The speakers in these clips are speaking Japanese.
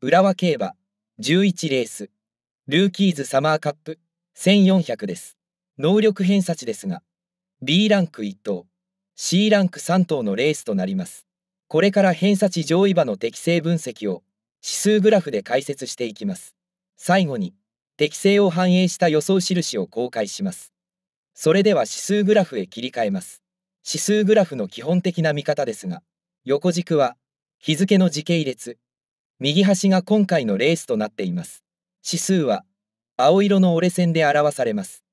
浦和競馬11レースルーキーズサマーカップ1400です能力偏差値ですが B ランク1等 C ランク3等のレースとなりますこれから偏差値上位馬の適正分析を指数グラフで解説していきます最後に適正を反映した予想印を公開しますそれでは指数グラフへ切り替えます指数グラフの基本的な見方ですが横軸は日付の時系列右端が今回のレースとなっています。指数は青色の折れ線で表されます。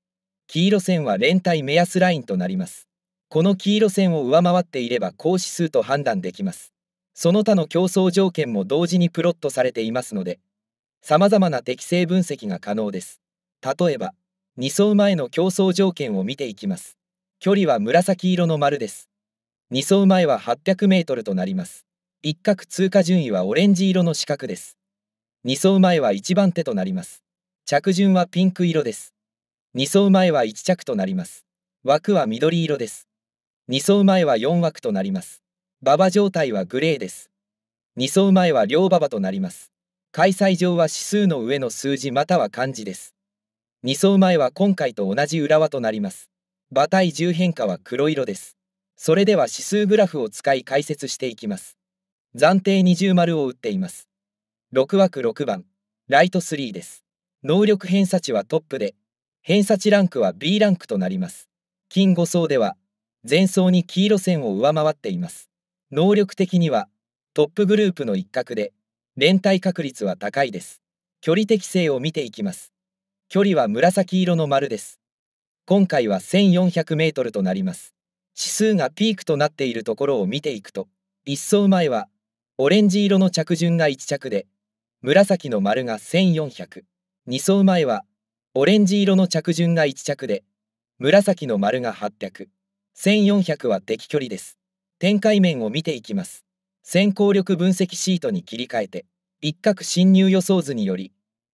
黄色線は連帯目安ラインとなります。この黄色線を上回っていれば高指数と判断できます。その他の競争条件も同時にプロットされていますので、様々な適正分析が可能です。例えば、2走前の競争条件を見ていきます。距離は紫色の丸です。2走前は800メートルとなります。一角通過順位はオレンジ色の四角です。2走前は1番手となります。着順はピンク色です。2走前は1着となります。枠は緑色です。2走前は4枠となります。馬場状態はグレーです。2走前は両馬場となります。開催場は指数の上の数字または漢字です。2走前は今回と同じ浦和となります。馬体重変化は黒色です。それでは指数グラフを使い解説していきます。暫定二重丸を打っています。6枠6番、ライト3です。能力偏差値はトップで、偏差値ランクは B ランクとなります。金5層では、前走に黄色線を上回っています。能力的には、トップグループの一角で、連帯確率は高いです。距離適性を見ていきます。距離は紫色の丸です。今回は1400メートルとなります。指数がピークとなっているところを見ていくと、1層前はオレンジ色の着順が1着で紫の丸が1400 2走前はオレンジ色の着順が1着で紫の丸が800 1400は敵距離です展開面を見ていきます先行力分析シートに切り替えて一角侵入予想図により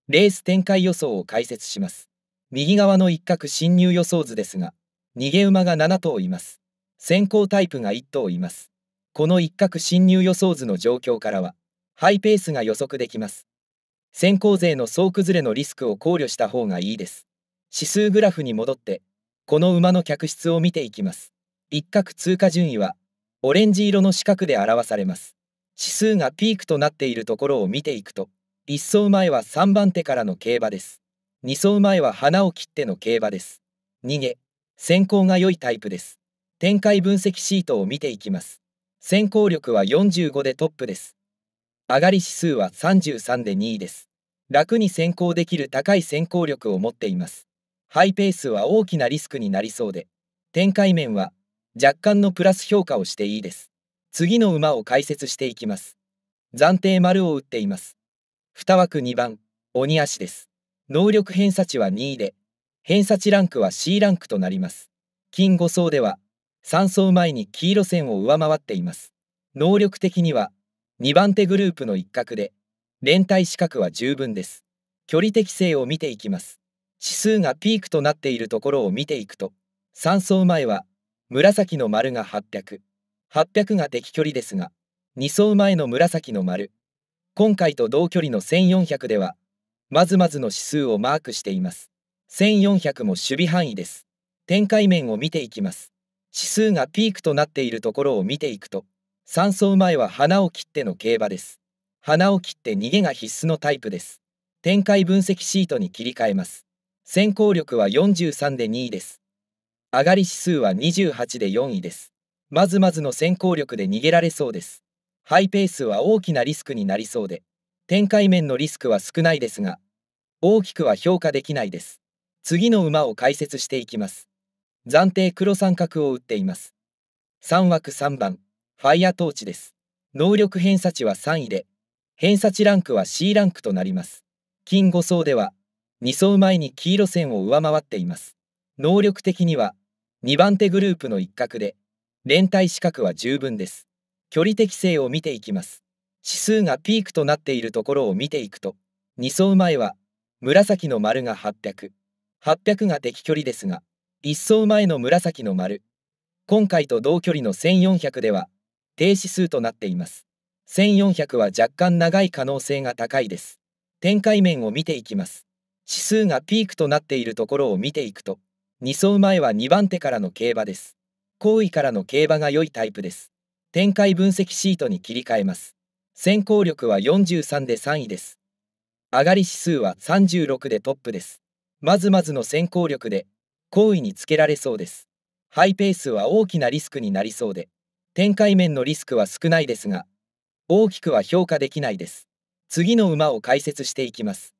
レース展開予想を解説します右側の一角侵入予想図ですが逃げ馬が7頭います先行タイプが1頭いますこの一角侵入予想図の状況からは、ハイペースが予測できます。先行勢の総崩れのリスクを考慮した方がいいです。指数グラフに戻って、この馬の客室を見ていきます。一角通過順位は、オレンジ色の四角で表されます。指数がピークとなっているところを見ていくと、1走前は3番手からの競馬です。2走前は花を切っての競馬です。逃げ、先行が良いタイプです。展開分析シートを見ていきます。先行力は45でトップです。上がり指数は33で2位です。楽に先行できる高い先行力を持っています。ハイペースは大きなリスクになりそうで、展開面は若干のプラス評価をしていいです。次の馬を解説していきます。暫定丸を打っています。2枠2番、鬼足です。能力偏差値は2位で、偏差値ランクは C ランクとなります。金5層では、3走前に黄色線を上回っています。能力的には2番手グループの一角で、連帯資格は十分です。距離適性を見ていきます。指数がピークとなっているところを見ていくと、3走前は紫の丸が800、800が敵距離ですが、2走前の紫の丸、今回と同距離の1400では、まずまずの指数をマークしています。1400も守備範囲です。展開面を見ていきます。指数がピークとなっているところを見ていくと、3走前は花を切っての競馬です。花を切って逃げが必須のタイプです。展開分析シートに切り替えます。先行力は43で2位です。上がり指数は28で4位です。まずまずの先行力で逃げられそうです。ハイペースは大きなリスクになりそうで、展開面のリスクは少ないですが、大きくは評価できないです。次の馬を解説していきます。暫定黒三角を打っています。3枠3番、ファイアトーチです。能力偏差値は3位で、偏差値ランクは C ランクとなります。金5層では、2層前に黄色線を上回っています。能力的には、2番手グループの一角で、連帯資格は十分です。距離適性を見ていきます。指数がピークとなっているところを見ていくと、2層前は、紫の丸が800、800が適距離ですが、一走前の紫の丸今回と同距離の1400では停止数となっています1400は若干長い可能性が高いです展開面を見ていきます指数がピークとなっているところを見ていくと2走前は2番手からの競馬です後位からの競馬が良いタイプです展開分析シートに切り替えます先行力は43で3位です上がり指数は36でトップですまずまずの先行力で好意につけられそうです。ハイペースは大きなリスクになりそうで、展開面のリスクは少ないですが、大きくは評価できないです。次の馬を解説していきます。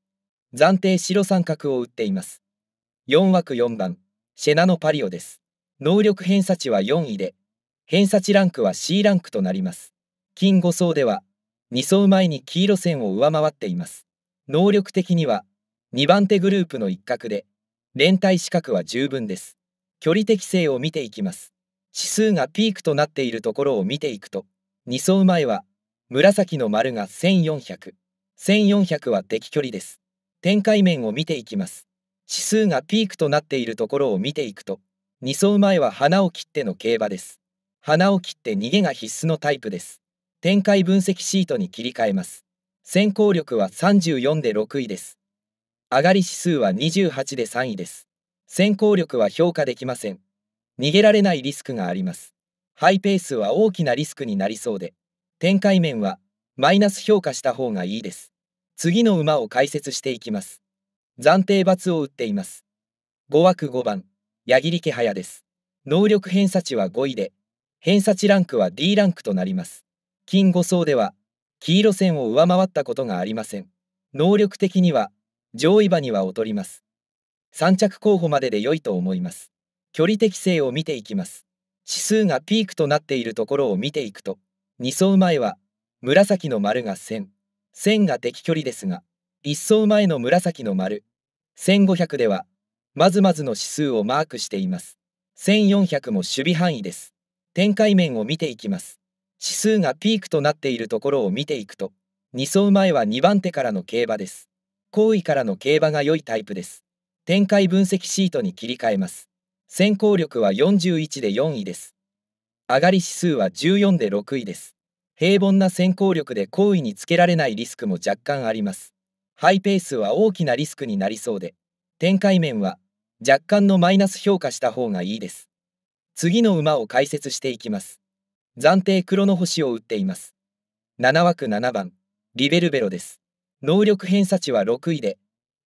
暫定白三角を打っています。4枠4番、シェナのパリオです。能力偏差値は4位で、偏差値ランクは C ランクとなります。金5層では、2層前に黄色線を上回っています。能力的には、2番手グループの一角で、連帯資格は十分です。距離適性を見ていきます。指数がピークとなっているところを見ていくと、2走前は、紫の丸が1400、1400は敵距離です。展開面を見ていきます。指数がピークとなっているところを見ていくと、2走前は花を切っての競馬です。花を切って逃げが必須のタイプです。展開分析シートに切り替えます。先行力は34で6位です。上がり指数は28で3位です。先行力は評価できません。逃げられないリスクがあります。ハイペースは大きなリスクになりそうで、展開面はマイナス評価した方がいいです。次の馬を解説していきます。暫定罰を打っています。5枠5番、矢切気早です。能力偏差値は5位で、偏差値ランクは D ランクとなります。金5層では、黄色線を上回ったことがありません。能力的には、上位馬には劣ります。3着候補までで良いと思います。距離適性を見ていきます。指数がピークとなっているところを見ていくと、2走前は、紫の丸が1000、1000が適距離ですが、1走前の紫の丸、1500では、まずまずの指数をマークしています。1400も守備範囲です。展開面を見ていきます。指数がピークとなっているところを見ていくと、2走前は2番手からの競馬です。好位からの競馬が良いタイプです。展開分析シートに切り替えます。先行力は41で4位です。上がり指数は14で6位です。平凡な先行力で好位につけられないリスクも若干あります。ハイペースは大きなリスクになりそうで、展開面は若干のマイナス評価した方がいいです。次の馬を解説していきます。暫定黒の星を打っています。7枠7番、リベルベロです。能力偏差値は6位で、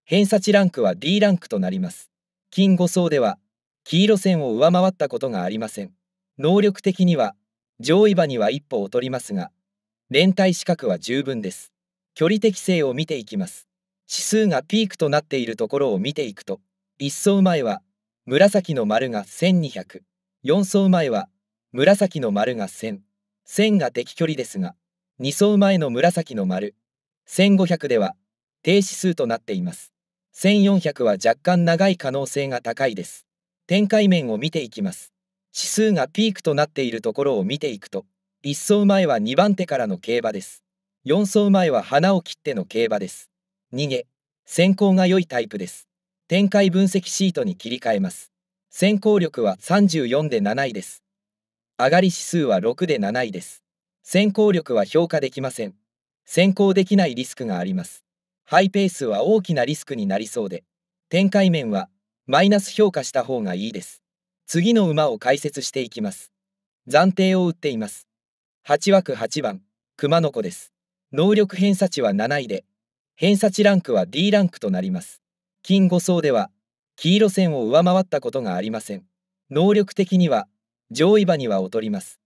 偏差値ランクは D ランクとなります。金5層では、黄色線を上回ったことがありません。能力的には、上位馬には一歩劣りますが、連帯資格は十分です。距離適性を見ていきます。指数がピークとなっているところを見ていくと、1層前は、紫の丸が1200、4層前は、紫の丸が1000、1000が適距離ですが、2層前の紫の丸、1500では低指数となっています。1400は若干長い可能性が高いです。展開面を見ていきます。指数がピークとなっているところを見ていくと、1走前は2番手からの競馬です。4走前は花を切っての競馬です。逃げ、先行が良いタイプです。展開分析シートに切り替えます。先行力は34で7位です。上がり指数は6で7位です。先行力は評価できません。先行できないリスクがあります。ハイペースは大きなリスクになりそうで、展開面はマイナス評価した方がいいです。次の馬を解説していきます。暫定を打っています。8枠8番、熊の子です。能力偏差値は7位で、偏差値ランクは D ランクとなります。金5層では、黄色線を上回ったことがありません。能力的には、上位馬には劣ります。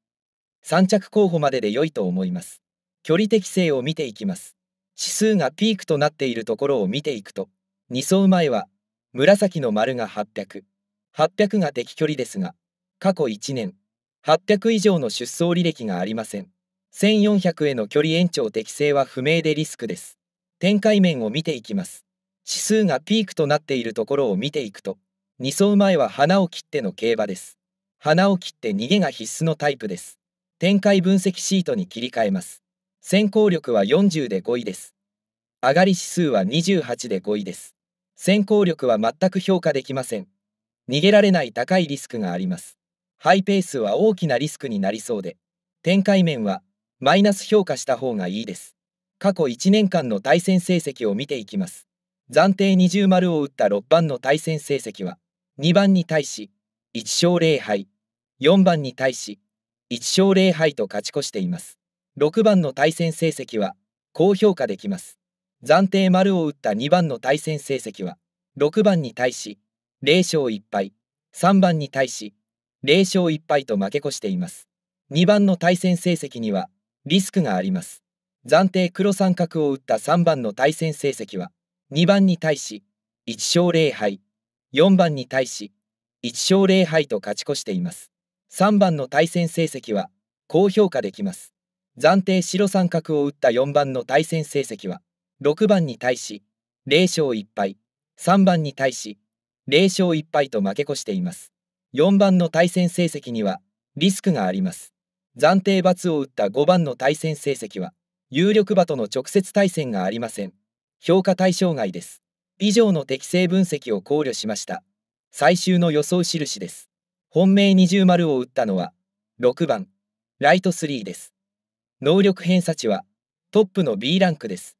3着候補までで良いと思います。距離適性を見ていきます。指数がピークとなっているところを見ていくと、2走前は、紫の丸が800、800が適距離ですが、過去1年、800以上の出走履歴がありません。1400への距離延長適正は不明でリスクです。展開面を見ていきます。指数がピークとなっているところを見ていくと、2走前は花を切っての競馬です。花を切って逃げが必須のタイプです。展開分析シートに切り替えます。先行力は40で5位です。上がり指数は28で5位です。先行力は全く評価できません。逃げられない高いリスクがあります。ハイペースは大きなリスクになりそうで、展開面はマイナス評価した方がいいです。過去1年間の対戦成績を見ていきます。暫定20丸を打った6番の対戦成績は、2番に対し1勝0敗、4番に対し1勝0敗と勝ち越しています。6番の対戦成績は高評価できます暫定丸を打った2番の対戦成績は6番に対し0勝1敗3番に対し0勝1敗と負け越しています2番の対戦成績にはリスクがあります暫定黒三角を打った3番の対戦成績は2番に対し1勝0敗4番に対し1勝0敗と勝ち越しています3番の対戦成績は高評価できます暫定白三角を打った4番の対戦成績は6番に対し0勝1敗3番に対し0勝1敗と負け越しています4番の対戦成績にはリスクがあります暫定罰を打った5番の対戦成績は有力馬との直接対戦がありません評価対象外です以上の適正分析を考慮しました最終の予想印です本命二重丸を打ったのは6番ライト3です能力偏差値はトップの B ランクです。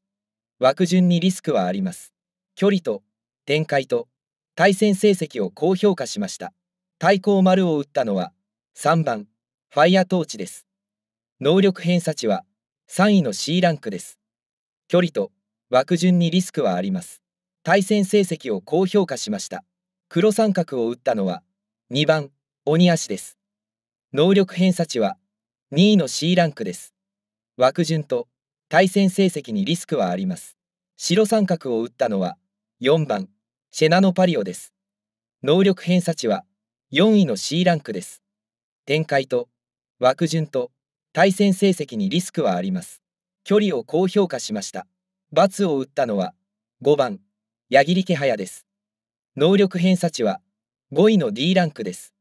枠順にリスクはあります。距離と展開と対戦成績を高評価しました。対抗丸を打ったのは3番ファイアトーチです。能力偏差値は3位の C ランクです。距離と枠順にリスクはあります。対戦成績を高評価しました。黒三角を打ったのは2番鬼足です。能力偏差値は2位の C ランクです。枠順と対戦成績にリスクはあります。白三角を打ったのは4番シェナノパリオです。能力偏差値は4位の C ランクです。展開と枠順と対戦成績にリスクはあります。距離を高評価しました。罰を打ったのは5番矢切気早です。能力偏差値は5位の D ランクです。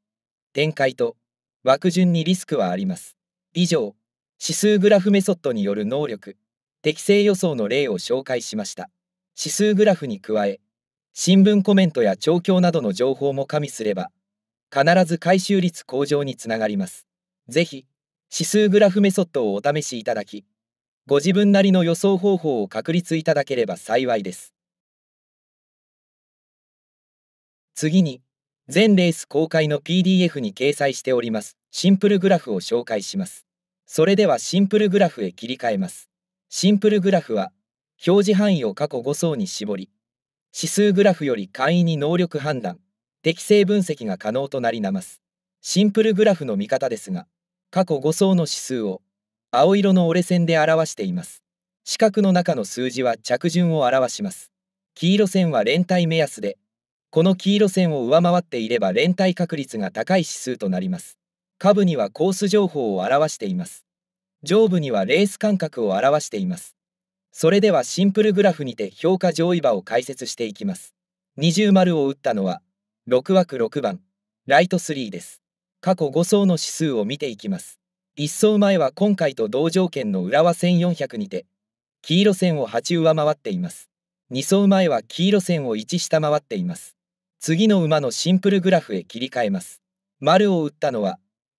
展開と枠順にリスクはあります。以上。指数グラフメソッドによる能力適正予想の例を紹介しました指数グラフに加え新聞コメントや調教などの情報も加味すれば必ず回収率向上につながりますぜひ指数グラフメソッドをお試しいただきご自分なりの予想方法を確立いただければ幸いです次に全レース公開の PDF に掲載しておりますシンプルグラフを紹介しますそれではシンプルグラフへ切り替えます。シンプルグラフは、表示範囲を過去5層に絞り、指数グラフより簡易に能力判断、適正分析が可能となりなます。シンプルグラフの見方ですが、過去5層の指数を、青色の折れ線で表しています。四角の中の数字は着順を表します。黄色線は連帯目安で、この黄色線を上回っていれば連帯確率が高い指数となります。下部にはコース情報を表しています。上部にはレース間隔を表しています。それではシンプルグラフにて評価上位馬を解説していきます。二重丸を打ったのは、6枠6番、ライト3です。過去5層の指数を見ていきます。1層前は今回と同条件の浦和1400にて、黄色線を8上回っています。2層前は黄色線を1下回っています。次の馬のシンプルグラフへ切り替えます。丸を打ったのは、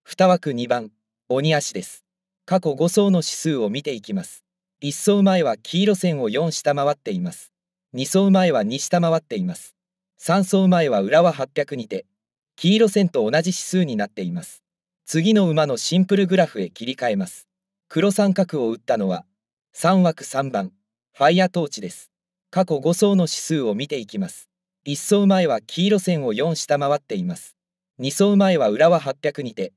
2枠2番、鬼足です。過去5走の指数を見ていきます。1走前は黄色線を4下回っています。2走前は2下回っています。3走前は裏は800にて、黄色線と同じ指数になっています。次の馬のシンプルグラフへ切り替えます。黒三角を打ったのは、3枠3番、ファイアトーチです。過去5走の指数を見ていきます。1走前は黄色線を4下回っています。2走前は裏は800にて、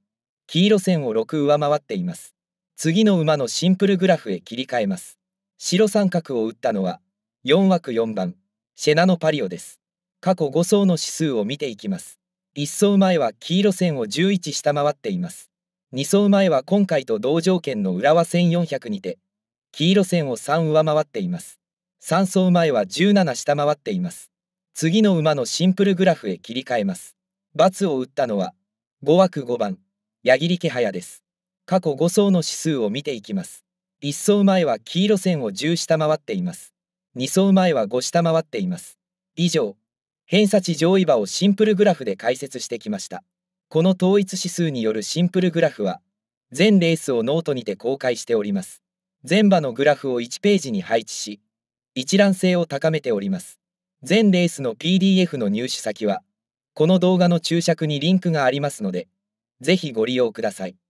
黄色線を6上回っています。次の馬のシンプルグラフへ切り替えます。白三角を打ったのは、4枠4番、シェナのパリオです。過去5走の指数を見ていきます。1走前は黄色線を11下回っています。2走前は今回と同条件の浦和1400にて、黄色線を3上回っています。3走前は17下回っています。次の馬のシンプルグラフへ切り替えます。×を打ったのは、5枠5番、矢切気早です。過去5層の指数を見ていきます。1層前は黄色線を10下回っています。2層前は5下回っています。以上、偏差値上位場をシンプルグラフで解説してきました。この統一指数によるシンプルグラフは、全レースをノートにて公開しております。全場のグラフを1ページに配置し、一覧性を高めております。全レースの PDF の入手先は、この動画の注釈にリンクがありますので、ぜひご利用ください。